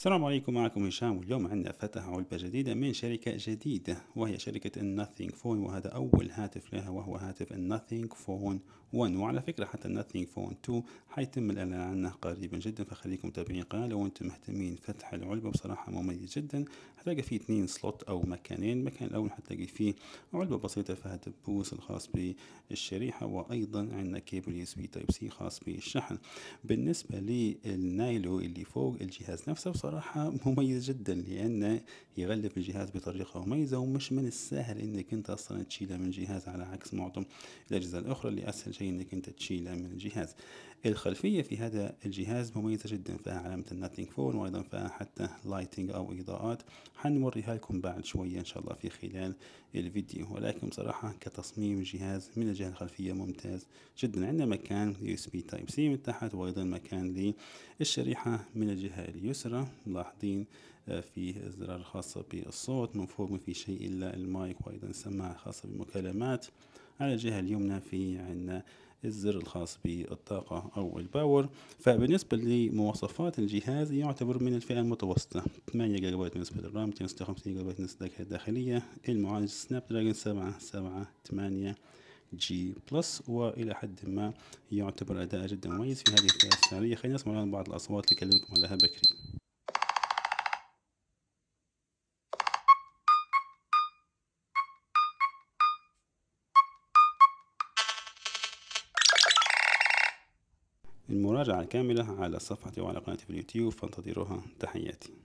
السلام عليكم معكم هشام واليوم عندنا فتح علبة جديدة من شركة جديدة وهي شركة الناثينج فون وهذا أول هاتف لها وهو هاتف الناثينج فون 1 وعلى فكرة حتى الناثينج فون 2 حيتم الإعلان عنه قريبا جدا فخليكم متابعين القناة لو أنتم مهتمين فتح العلبة بصراحة مميز جدا هتلاقي فيه اثنين سلوت أو مكانين المكان الأول حتلاقي فيه علبة بسيطة فيها دبوس الخاص بالشريحة وأيضا عندنا كيبل يو اس بي تايب سي خاص بالشحن بالنسبة للنايلو اللي فوق الجهاز نفسه صراحة مميز جدا لأنه يغلف الجهاز بطريقة مميزة ومش من السهل إنك أنت أصلا تشيله من الجهاز على عكس معظم الأجهزة الأخرى اللي أسهل شيء إنك أنت تشيله من الجهاز الخلفية في هذا الجهاز مميزة جدا فيها علامة الناتينج فون وأيضا فيها حتى لايتنج أو إضاءات حنوريها لكم بعد شوية إن شاء الله في خلال الفيديو ولكن بصراحة كتصميم الجهاز من الجهة الخلفية ممتاز جدا عندنا مكان USB Type C من تحت وأيضا مكان للشريحة من الجهة اليسرى ملاحظين آه، في الزرار الخاصة بالصوت من فوق ما في شيء إلا المايك وأيضا سماعة خاصة بالمكالمات على الجهة اليمنى في عندنا الزر الخاص بالطاقة أو الباور فبالنسبة لمواصفات الجهاز يعتبر من الفئة المتوسطة 8 جيجا بايت بالنسبة للرام 256 جيجا بايت بالنسبة للذاكرة الداخلية المعالج سناب دراجون 7 7 8 جي بلس والى حد ما يعتبر اداء جدا مميز في هذه الفئه السعريه خلينا نسمع الان بعض الاصوات اللي كلمتكم عليها بكري المراجعة الكاملة على صفحتي وعلى قناتي في اليوتيوب فانتظروها تحياتي